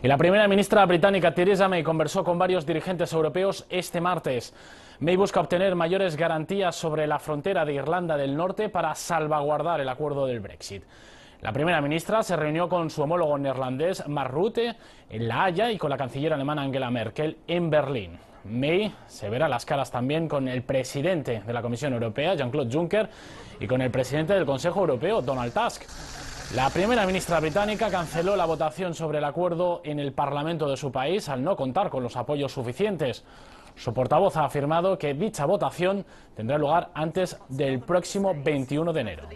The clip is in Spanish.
Y la primera ministra británica Theresa May conversó con varios dirigentes europeos este martes. May busca obtener mayores garantías sobre la frontera de Irlanda del Norte para salvaguardar el acuerdo del Brexit. La primera ministra se reunió con su homólogo neerlandés Mark Rutte en La Haya y con la canciller alemana Angela Merkel en Berlín. May se verá las caras también con el presidente de la Comisión Europea, Jean-Claude Juncker, y con el presidente del Consejo Europeo, Donald Tusk. La primera ministra británica canceló la votación sobre el acuerdo en el Parlamento de su país al no contar con los apoyos suficientes. Su portavoz ha afirmado que dicha votación tendrá lugar antes del próximo 21 de enero.